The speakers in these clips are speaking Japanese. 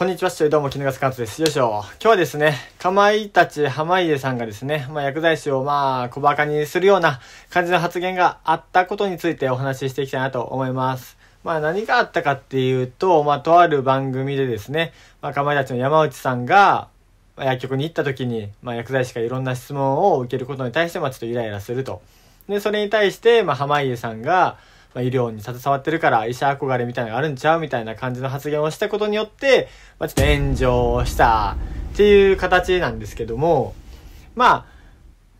こんにちは、どうも、絹笠監です。よいしょ。今日はですね、かまいたち濱家さんがですね、まあ、薬剤師をまあ、小馬鹿にするような感じの発言があったことについてお話ししていきたいなと思います。まあ、何があったかっていうと、まあ、とある番組でですね、まあ、かまいたちの山内さんが、まあ、薬局に行った時に、まあ、薬剤師がいろんな質問を受けることに対して、まあ、ちょっとイライラすると。で、それに対して、まあ、濱家さんが、まあ、医療に携わってるから医者憧れみたいなのがあるんちゃうみたいな感じの発言をしたことによって、まあ、ちょっと炎上したっていう形なんですけども、まあ、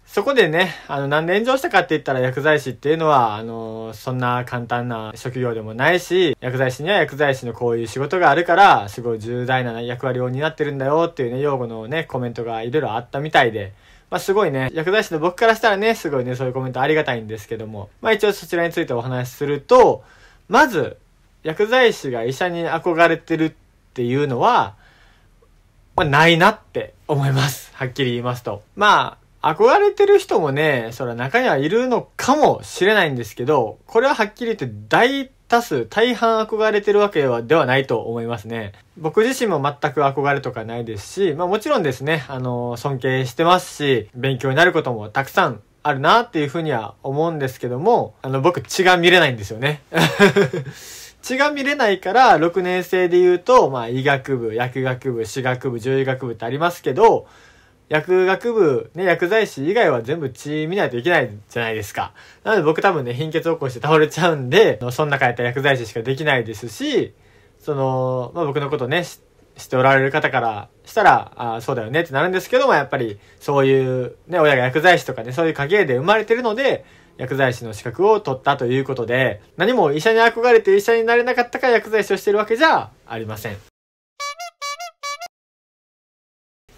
そこでね、あの、なんで炎上したかって言ったら薬剤師っていうのは、あの、そんな簡単な職業でもないし、薬剤師には薬剤師のこういう仕事があるから、すごい重大な役割を担ってるんだよっていうね、用語のね、コメントがいろいろあったみたいで、まあ、すごいね、薬剤師の僕からしたらね、すごいね、そういうコメントありがたいんですけども、まあ、一応そちらについてお話しすると、まず、薬剤師が医者に憧れてるっていうのは、まあ、ないなって思います。はっきり言いますと。まあ、憧れてる人もね、そら中にはいるのかもしれないんですけど、これははっきり言って大多数大半憧れてるわけではないと思いますね。僕自身も全く憧れとかないですし、まあもちろんですね、あの、尊敬してますし、勉強になることもたくさんあるなっていうふうには思うんですけども、あの、僕血が見れないんですよね。血が見れないから、6年生で言うと、まあ医学部、薬学部、歯学部、獣医学部ってありますけど、薬学部、ね、薬剤師以外は全部血見ないといけないじゃないですか。なので僕多分ね、貧血起こして倒れちゃうんで、その中やった薬剤師しかできないですし、その、まあ、僕のことね、知っておられる方からしたら、あそうだよねってなるんですけども、やっぱりそういうね、親が薬剤師とかね、そういう家系で生まれてるので、薬剤師の資格を取ったということで、何も医者に憧れて医者になれなかったから薬剤師をしてるわけじゃありません。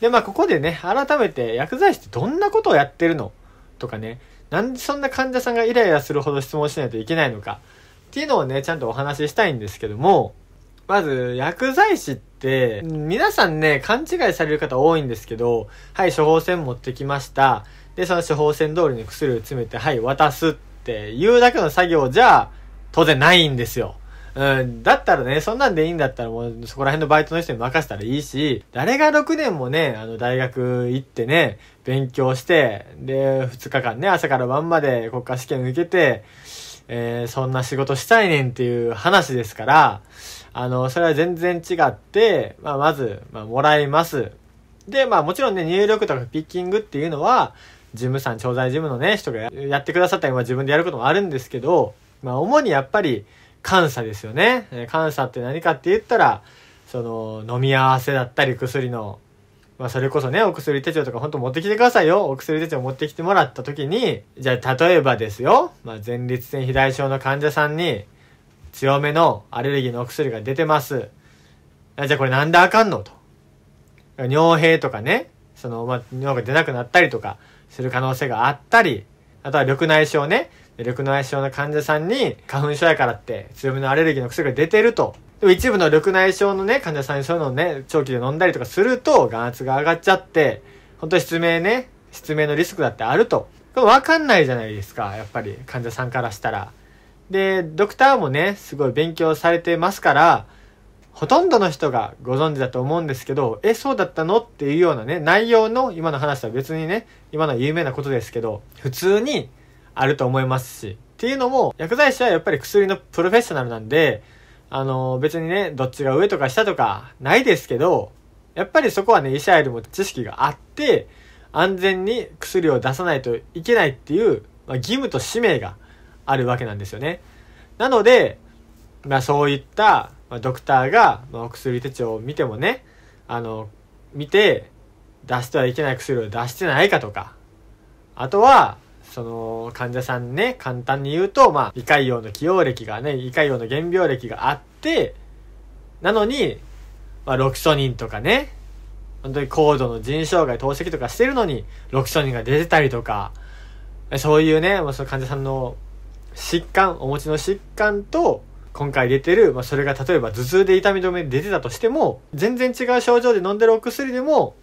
で、まあ、ここでね、改めて薬剤師ってどんなことをやってるのとかね、なんでそんな患者さんがイライラするほど質問しないといけないのかっていうのをね、ちゃんとお話ししたいんですけども、まず、薬剤師って、皆さんね、勘違いされる方多いんですけど、はい、処方箋持ってきました。で、その処方箋通りに薬を詰めて、はい、渡すっていうだけの作業じゃ、当然ないんですよ。うん、だったらね、そんなんでいいんだったらもうそこら辺のバイトの人に任せたらいいし、誰が6年もね、あの大学行ってね、勉強して、で、2日間ね、朝から晩まで国家試験受けて、えー、そんな仕事したいねんっていう話ですから、あの、それは全然違って、まあ、まず、まあ、もらいます。で、まあ、もちろんね、入力とかピッキングっていうのは、事務さん、調剤事務のね、人がやってくださったり、まあ、自分でやることもあるんですけど、まあ、主にやっぱり、監査ですよね。監査って何かって言ったら、その、飲み合わせだったり薬の、まあそれこそね、お薬手帳とか本当持ってきてくださいよ。お薬手帳持ってきてもらった時に、じゃあ例えばですよ、まあ前立腺肥大症の患者さんに、強めのアレルギーのお薬が出てます。じゃあこれなんであかんのと。尿閉とかね、その、まあ、尿が出なくなったりとかする可能性があったり、あとは緑内障ね、緑内障の患者さんに花粉症やからって強めのアレルギーの薬が出てると。でも一部の緑内障のね、患者さんにそういうのをね、長期で飲んだりとかすると眼圧が上がっちゃって、本当失明ね、失明のリスクだってあると。これわかんないじゃないですか、やっぱり患者さんからしたら。で、ドクターもね、すごい勉強されてますから、ほとんどの人がご存知だと思うんですけど、え、そうだったのっていうようなね、内容の今の話とは別にね、今の有名なことですけど、普通にあると思いますし。っていうのも、薬剤師はやっぱり薬のプロフェッショナルなんで、あの、別にね、どっちが上とか下とかないですけど、やっぱりそこはね、医者よりも知識があって、安全に薬を出さないといけないっていう、まあ、義務と使命があるわけなんですよね。なので、まあそういった、まあ、ドクターが、まあ、お薬手帳を見てもね、あの、見て、出してはいけない薬を出してないかとか、あとは、その患者さんね、簡単に言うと、まあ、胃潰瘍の起用歴がね、胃潰瘍の原病歴があって、なのに、まあ、ロキソニンとかね、本当に高度の腎障害、透析とかしてるのに、ロキソニンが出てたりとか、そういうね、まあ、その患者さんの疾患、お持ちの疾患と、今回出てる、まあ、それが例えば頭痛で痛み止めで出てたとしても、全然違う症状で飲んでるお薬でも、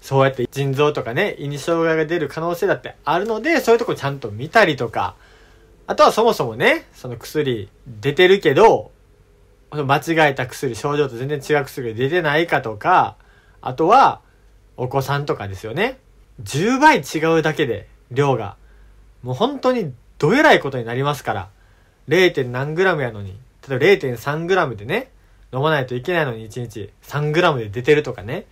そうやって腎臓とかね、胃に障害が出る可能性だってあるので、そういうとこちゃんと見たりとか、あとはそもそもね、その薬出てるけど、間違えた薬、症状と全然違う薬出てないかとか、あとは、お子さんとかですよね。10倍違うだけで、量が。もう本当にどえらいことになりますから。0. 何グラムやのに、例えば0.3グラムでね、飲まないといけないのに1日3グラムで出てるとかね。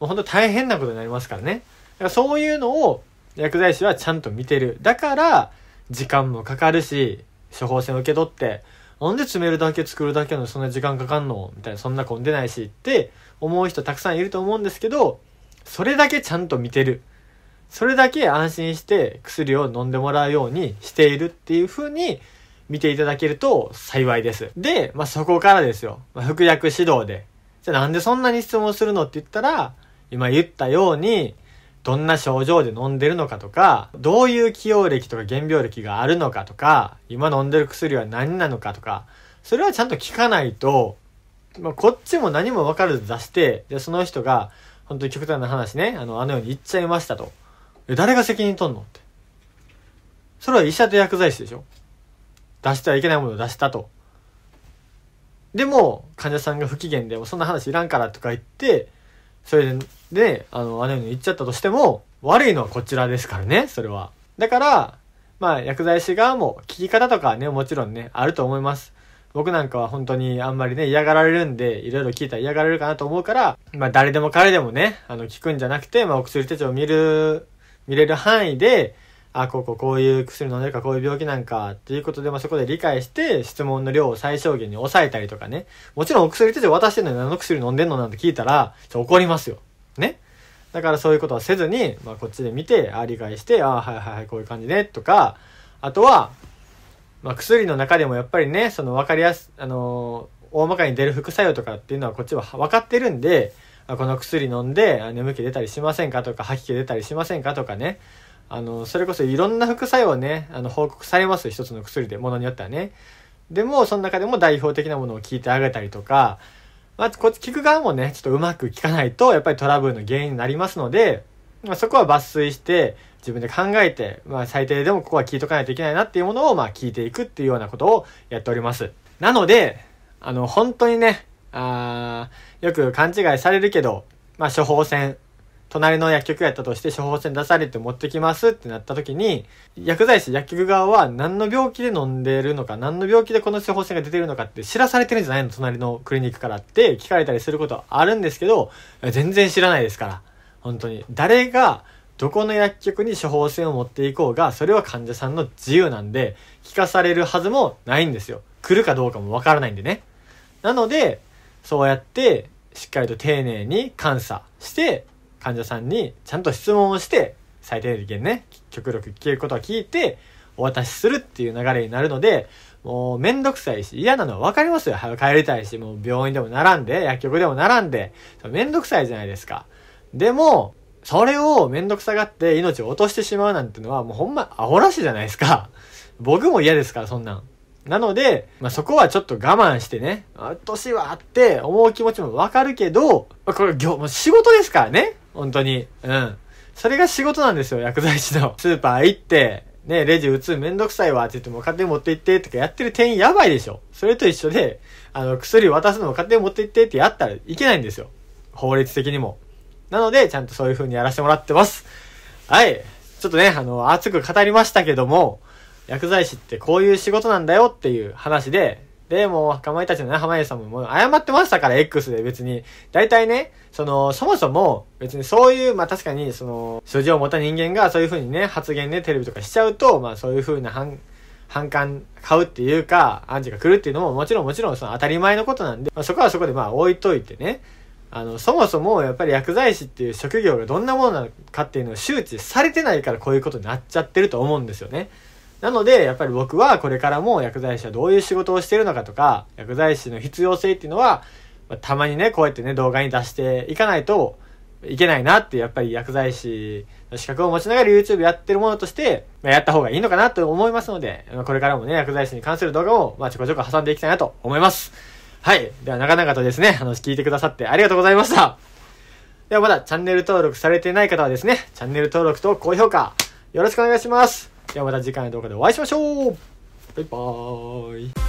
もう本当大変なことになりますからね。だからそういうのを薬剤師はちゃんと見てる。だから、時間もかかるし、処方箋受け取って、なんで詰めるだけ作るだけのそんな時間かかんのみたいな、そんな混んでないしって思う人たくさんいると思うんですけど、それだけちゃんと見てる。それだけ安心して薬を飲んでもらうようにしているっていう風に見ていただけると幸いです。で、まあ、そこからですよ。まあ、服薬指導で。じゃあなんでそんなに質問するのって言ったら、今言ったように、どんな症状で飲んでるのかとか、どういう起用歴とか原病歴があるのかとか、今飲んでる薬は何なのかとか、それはちゃんと聞かないと、まあ、こっちも何も分からず出して、で、その人が、本当に極端な話ね、あの、あのように言っちゃいましたと。え、誰が責任取んのって。それは医者と薬剤師でしょ出してはいけないものを出したと。でも、患者さんが不機嫌で、そんな話いらんからとか言って、それでで、あの、あの言っちゃったとしても、悪いのはこちらですからね、それは。だから、まあ、薬剤師側も聞き方とかね、もちろんね、あると思います。僕なんかは本当にあんまりね、嫌がられるんで、いろいろ聞いたら嫌がられるかなと思うから、まあ、誰でも彼でもね、あの、聞くんじゃなくて、まあ、お薬手帳を見る、見れる範囲で、あ、こうこうこういう薬飲んでるか、こういう病気なんか、っていうことで、まあ、そこで理解して、質問の量を最小限に抑えたりとかね。もちろんお薬手帳渡してんのに何の薬飲んでんのなんて聞いたら、怒りますよ。ね。だからそういうことはせずに、まあ、こっちで見て、あ理解して、ああ、はいはいはい、こういう感じね、とか、あとは、まあ、薬の中でもやっぱりね、その分かりやす、あのー、大まかに出る副作用とかっていうのはこっちは分かってるんで、あ、この薬飲んで眠気出たりしませんかとか、吐き気出たりしませんかとかね、あのー、それこそいろんな副作用ね、あの、報告されます、一つの薬で、ものによってはね。でも、その中でも代表的なものを聞いてあげたりとか、まあ、こっち聞く側もね、ちょっとうまく聞かないと、やっぱりトラブルの原因になりますので、まあ、そこは抜粋して、自分で考えて、まあ、最低でもここは聞いとかないといけないなっていうものを、まあ、聞いていくっていうようなことをやっております。なので、あの、本当にね、あよく勘違いされるけど、まあ、処方箋隣の薬局やったとして処方箋出されて持ってきますってなった時に、薬剤師、薬局側は何の病気で飲んでるのか、何の病気でこの処方箋が出てるのかって知らされてるんじゃないの隣のクリニックからって聞かれたりすることあるんですけど、全然知らないですから。本当に。誰が、どこの薬局に処方箋を持っていこうが、それは患者さんの自由なんで、聞かされるはずもないんですよ。来るかどうかもわからないんでね。なので、そうやって、しっかりと丁寧に監査して、患者さんにちゃんと質問をして最低限ね極力聞けることは聞いてお渡しするっていう流れになるのでもうめんどくさいし嫌なのは分かりますよ早く帰りたいしもう病院でも並んで薬局でも並んでめんどくさいじゃないですかでもそれをめんどくさがって命を落としてしまうなんてのはもうほんまアホらしいじゃないですか 僕も嫌ですからそんなんなので、まあ、そこはちょっと我慢してね、年はあって思う気持ちもわかるけど、まこれ業、もう仕事ですからね。本当に。うん。それが仕事なんですよ、薬剤師の。スーパー行って、ね、レジ打つめんどくさいわって言っても勝手に持って行ってとかやってる店員やばいでしょ。それと一緒で、あの、薬渡すのも勝手に持って行ってってやったらいけないんですよ。法律的にも。なので、ちゃんとそういう風にやらせてもらってます。はい。ちょっとね、あの、熱く語りましたけども、薬剤師ってこういう仕事なんだよっていう話で、で、もう、かまいたちのね、濱家さんももう謝ってましたから、X で別に。大体ね、その、そもそも、別にそういう、まあ確かに、その、素性を持った人間がそういう風にね、発言ね、テレビとかしちゃうと、まあそういう風な反、反感買うっていうか、アンが来るっていうのももちろんもちろんその当たり前のことなんで、まあ、そこはそこでまあ置いといてね、あの、そもそもやっぱり薬剤師っていう職業がどんなものなのかっていうのを周知されてないからこういうことになっちゃってると思うんですよね。なので、やっぱり僕はこれからも薬剤師はどういう仕事をしてるのかとか、薬剤師の必要性っていうのは、たまにね、こうやってね、動画に出していかないといけないなって、やっぱり薬剤師の資格を持ちながら YouTube やってるものとして、まあ、やった方がいいのかなと思いますので、これからもね、薬剤師に関する動画を、まあ、ちょこちょこ挟んでいきたいなと思います。はい。では、長々とですね、あの、聞いてくださってありがとうございました。では、まだチャンネル登録されてない方はですね、チャンネル登録と高評価、よろしくお願いします。ではまた次回の動画でお会いしましょうバイバーイ